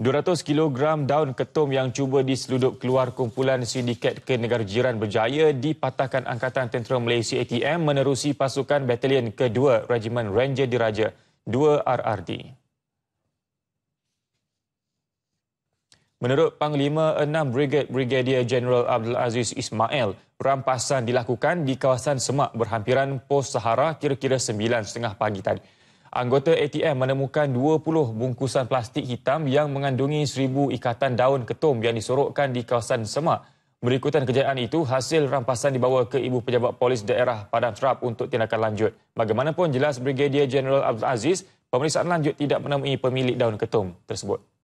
200 kg daun ketum yang cuba diseludup keluar kumpulan sindiket ke negara jiran berjaya dipatahkan Angkatan Tentera Malaysia ATM menerusi pasukan batalion kedua Regimen Ranger Diraja 2 RRD. Menurut Panglima 6 Brigade Brigadier General Abdul Aziz Ismail, rampasan dilakukan di kawasan semak berhampiran Pos Sahara kira-kira 9.30 pagi tadi anggota ATM menemukan 20 bungkusan plastik hitam yang mengandungi 1,000 ikatan daun ketum yang disorokkan di kawasan Semak. Berikutan kejadian itu, hasil rampasan dibawa ke Ibu Pejabat Polis Daerah Padang Terap untuk tindakan lanjut. Bagaimanapun jelas Brigadier General Abdul Aziz, pemeriksaan lanjut tidak menemui pemilik daun ketum tersebut.